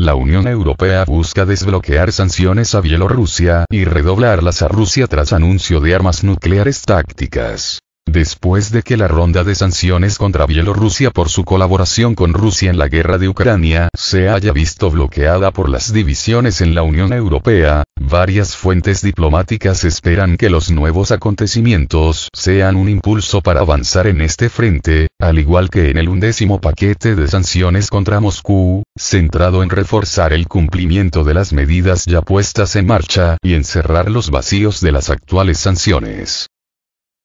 La Unión Europea busca desbloquear sanciones a Bielorrusia y redoblarlas a Rusia tras anuncio de armas nucleares tácticas. Después de que la ronda de sanciones contra Bielorrusia por su colaboración con Rusia en la guerra de Ucrania se haya visto bloqueada por las divisiones en la Unión Europea, varias fuentes diplomáticas esperan que los nuevos acontecimientos sean un impulso para avanzar en este frente, al igual que en el undécimo paquete de sanciones contra Moscú, centrado en reforzar el cumplimiento de las medidas ya puestas en marcha y en cerrar los vacíos de las actuales sanciones.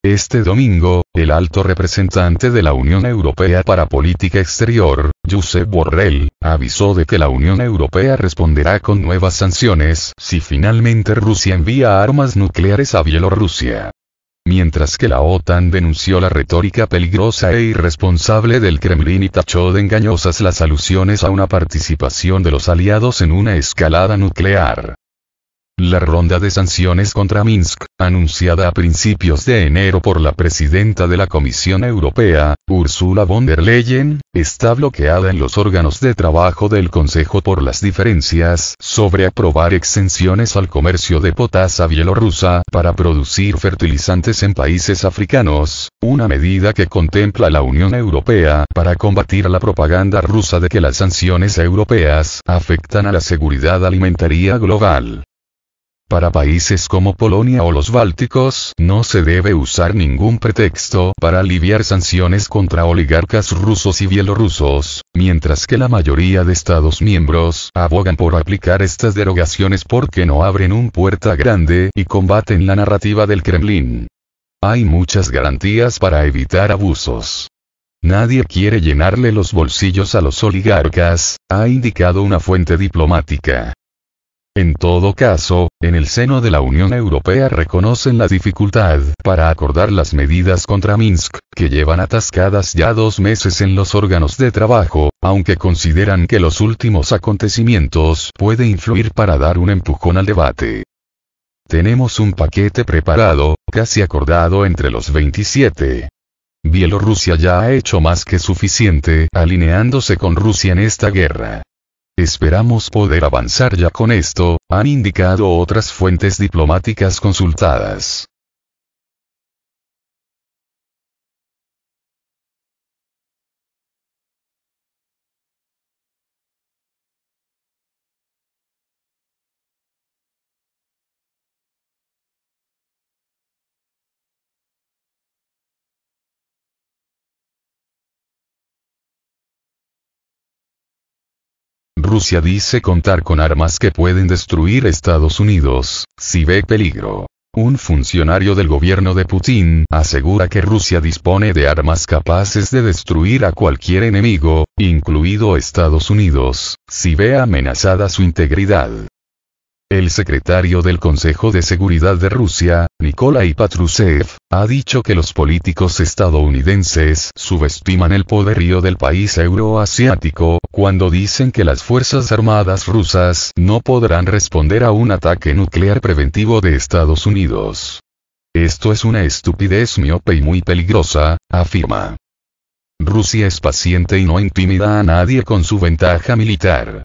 Este domingo, el alto representante de la Unión Europea para Política Exterior, Josep Borrell, avisó de que la Unión Europea responderá con nuevas sanciones si finalmente Rusia envía armas nucleares a Bielorrusia. Mientras que la OTAN denunció la retórica peligrosa e irresponsable del Kremlin y tachó de engañosas las alusiones a una participación de los aliados en una escalada nuclear. La ronda de sanciones contra Minsk, anunciada a principios de enero por la presidenta de la Comisión Europea, Ursula von der Leyen, está bloqueada en los órganos de trabajo del Consejo por las diferencias sobre aprobar exenciones al comercio de potasa bielorrusa para producir fertilizantes en países africanos, una medida que contempla la Unión Europea para combatir la propaganda rusa de que las sanciones europeas afectan a la seguridad alimentaria global. Para países como Polonia o los Bálticos no se debe usar ningún pretexto para aliviar sanciones contra oligarcas rusos y bielorrusos, mientras que la mayoría de Estados miembros abogan por aplicar estas derogaciones porque no abren un puerta grande y combaten la narrativa del Kremlin. Hay muchas garantías para evitar abusos. Nadie quiere llenarle los bolsillos a los oligarcas, ha indicado una fuente diplomática. En todo caso, en el seno de la Unión Europea reconocen la dificultad para acordar las medidas contra Minsk, que llevan atascadas ya dos meses en los órganos de trabajo, aunque consideran que los últimos acontecimientos puede influir para dar un empujón al debate. Tenemos un paquete preparado, casi acordado entre los 27. Bielorrusia ya ha hecho más que suficiente alineándose con Rusia en esta guerra. Esperamos poder avanzar ya con esto, han indicado otras fuentes diplomáticas consultadas. Rusia dice contar con armas que pueden destruir Estados Unidos, si ve peligro. Un funcionario del gobierno de Putin asegura que Rusia dispone de armas capaces de destruir a cualquier enemigo, incluido Estados Unidos, si ve amenazada su integridad. El secretario del Consejo de Seguridad de Rusia, Nikolai Patrushev, ha dicho que los políticos estadounidenses subestiman el poderío del país euroasiático cuando dicen que las Fuerzas Armadas rusas no podrán responder a un ataque nuclear preventivo de Estados Unidos. Esto es una estupidez miope y muy peligrosa, afirma. Rusia es paciente y no intimida a nadie con su ventaja militar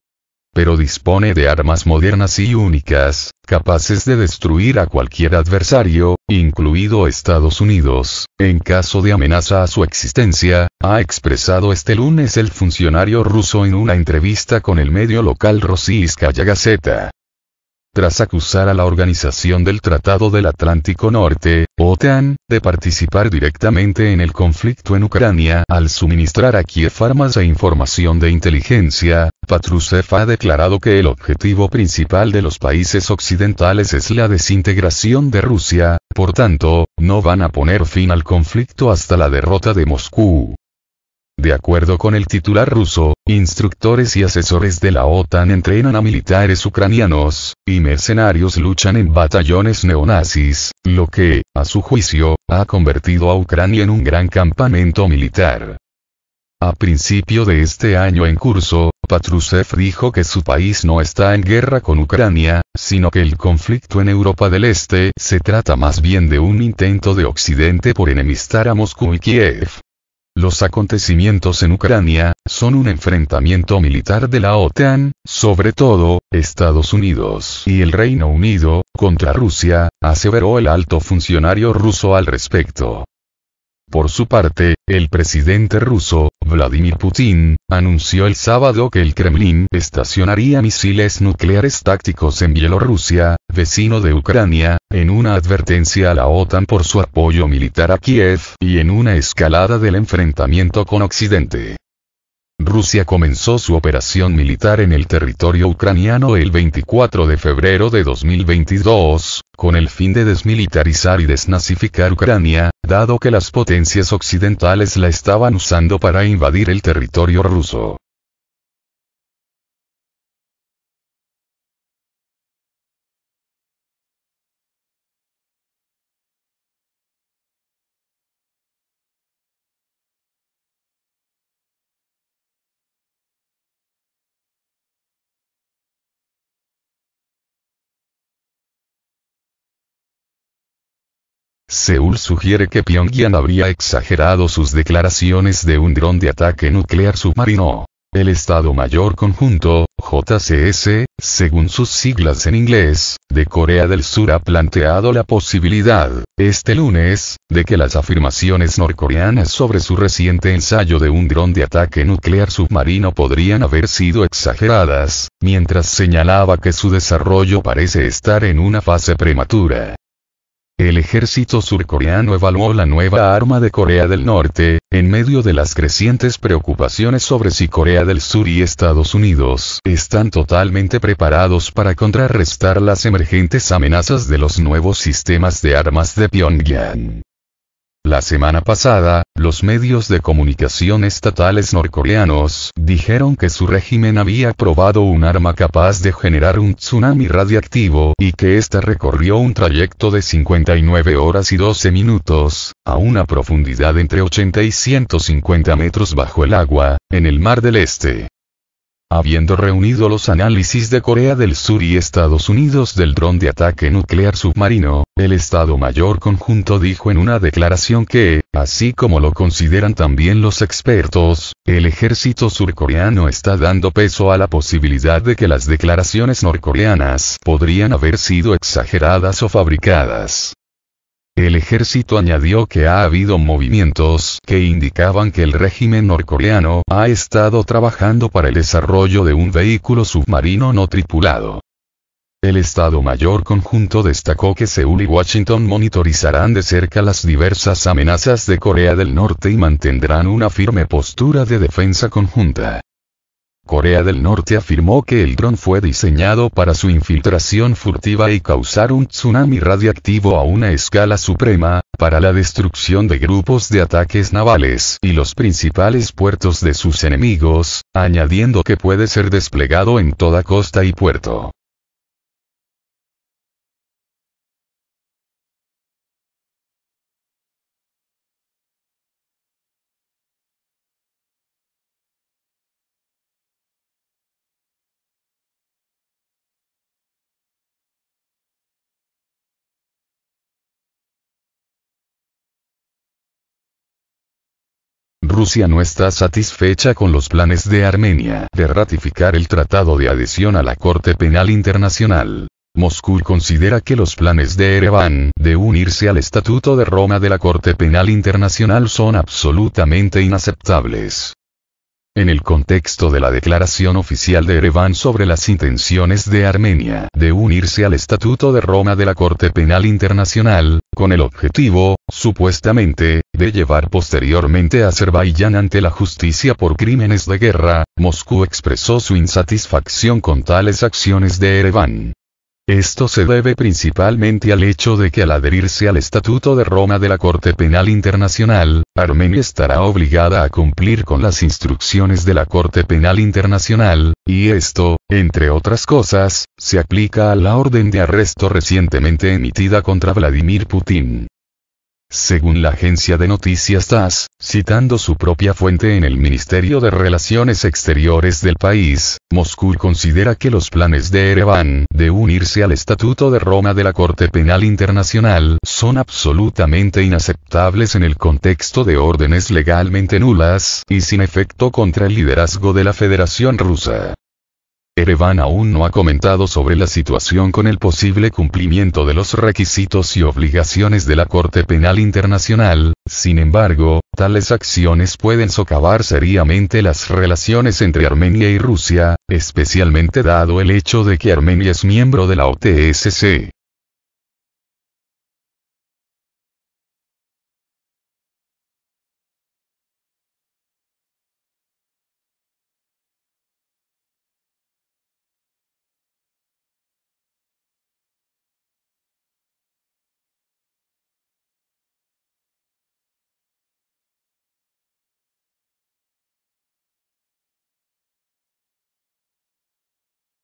pero dispone de armas modernas y únicas, capaces de destruir a cualquier adversario, incluido Estados Unidos, en caso de amenaza a su existencia, ha expresado este lunes el funcionario ruso en una entrevista con el medio local Rossiyskaya Gazeta tras acusar a la Organización del Tratado del Atlántico Norte, OTAN, de participar directamente en el conflicto en Ucrania al suministrar a Kiev armas e información de inteligencia, Patrushev ha declarado que el objetivo principal de los países occidentales es la desintegración de Rusia, por tanto, no van a poner fin al conflicto hasta la derrota de Moscú. De acuerdo con el titular ruso, instructores y asesores de la OTAN entrenan a militares ucranianos, y mercenarios luchan en batallones neonazis, lo que, a su juicio, ha convertido a Ucrania en un gran campamento militar. A principio de este año en curso, Patrushev dijo que su país no está en guerra con Ucrania, sino que el conflicto en Europa del Este se trata más bien de un intento de Occidente por enemistar a Moscú y Kiev. Los acontecimientos en Ucrania son un enfrentamiento militar de la OTAN, sobre todo, Estados Unidos y el Reino Unido, contra Rusia, aseveró el alto funcionario ruso al respecto. Por su parte, el presidente ruso, Vladimir Putin, anunció el sábado que el Kremlin estacionaría misiles nucleares tácticos en Bielorrusia, vecino de Ucrania, en una advertencia a la OTAN por su apoyo militar a Kiev y en una escalada del enfrentamiento con Occidente. Rusia comenzó su operación militar en el territorio ucraniano el 24 de febrero de 2022, con el fin de desmilitarizar y desnazificar Ucrania, dado que las potencias occidentales la estaban usando para invadir el territorio ruso. Seúl sugiere que Pyongyang habría exagerado sus declaraciones de un dron de ataque nuclear submarino. El Estado Mayor Conjunto, JCS, según sus siglas en inglés, de Corea del Sur ha planteado la posibilidad, este lunes, de que las afirmaciones norcoreanas sobre su reciente ensayo de un dron de ataque nuclear submarino podrían haber sido exageradas, mientras señalaba que su desarrollo parece estar en una fase prematura. El ejército surcoreano evaluó la nueva arma de Corea del Norte, en medio de las crecientes preocupaciones sobre si Corea del Sur y Estados Unidos están totalmente preparados para contrarrestar las emergentes amenazas de los nuevos sistemas de armas de Pyongyang. La semana pasada, los medios de comunicación estatales norcoreanos dijeron que su régimen había probado un arma capaz de generar un tsunami radiactivo y que ésta recorrió un trayecto de 59 horas y 12 minutos, a una profundidad entre 80 y 150 metros bajo el agua, en el Mar del Este habiendo reunido los análisis de Corea del Sur y Estados Unidos del dron de ataque nuclear submarino, el Estado Mayor Conjunto dijo en una declaración que, así como lo consideran también los expertos, el ejército surcoreano está dando peso a la posibilidad de que las declaraciones norcoreanas podrían haber sido exageradas o fabricadas. El ejército añadió que ha habido movimientos que indicaban que el régimen norcoreano ha estado trabajando para el desarrollo de un vehículo submarino no tripulado. El Estado Mayor Conjunto destacó que Seúl y Washington monitorizarán de cerca las diversas amenazas de Corea del Norte y mantendrán una firme postura de defensa conjunta. Corea del Norte afirmó que el dron fue diseñado para su infiltración furtiva y causar un tsunami radiactivo a una escala suprema, para la destrucción de grupos de ataques navales y los principales puertos de sus enemigos, añadiendo que puede ser desplegado en toda costa y puerto. Rusia no está satisfecha con los planes de Armenia de ratificar el tratado de adhesión a la Corte Penal Internacional. Moscú considera que los planes de Ereván de unirse al Estatuto de Roma de la Corte Penal Internacional son absolutamente inaceptables en el contexto de la declaración oficial de Ereván sobre las intenciones de Armenia de unirse al Estatuto de Roma de la Corte Penal Internacional, con el objetivo, supuestamente, de llevar posteriormente a Azerbaiyán ante la justicia por crímenes de guerra, Moscú expresó su insatisfacción con tales acciones de Ereván. Esto se debe principalmente al hecho de que al adherirse al Estatuto de Roma de la Corte Penal Internacional, Armenia estará obligada a cumplir con las instrucciones de la Corte Penal Internacional, y esto, entre otras cosas, se aplica a la orden de arresto recientemente emitida contra Vladimir Putin. Según la agencia de noticias TAS, citando su propia fuente en el Ministerio de Relaciones Exteriores del país, Moscú considera que los planes de Ereván de unirse al Estatuto de Roma de la Corte Penal Internacional son absolutamente inaceptables en el contexto de órdenes legalmente nulas y sin efecto contra el liderazgo de la Federación Rusa. Erevan aún no ha comentado sobre la situación con el posible cumplimiento de los requisitos y obligaciones de la Corte Penal Internacional, sin embargo, tales acciones pueden socavar seriamente las relaciones entre Armenia y Rusia, especialmente dado el hecho de que Armenia es miembro de la OTSC.